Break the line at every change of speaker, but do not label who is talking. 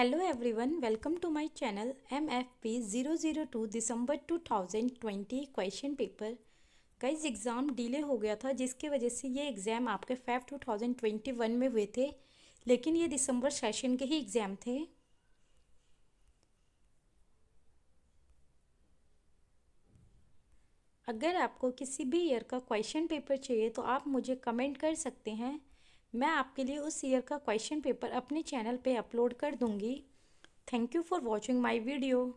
hello everyone welcome to my channel M F P zero zero two December two thousand twenty question paper कई exam delay हो गया था जिसके वजह से ये एग्ज़ाम आपके Feb two thousand twenty one में हुए थे लेकिन ये दिसंबर सेशन के ही एग्ज़ाम थे अगर आपको किसी भी ईयर का क्वेश्चन पेपर चाहिए तो आप मुझे कमेंट कर सकते हैं मैं आपके लिए उस ईयर का क्वेश्चन पेपर अपने चैनल पे अपलोड कर दूँगी thank you for watching my video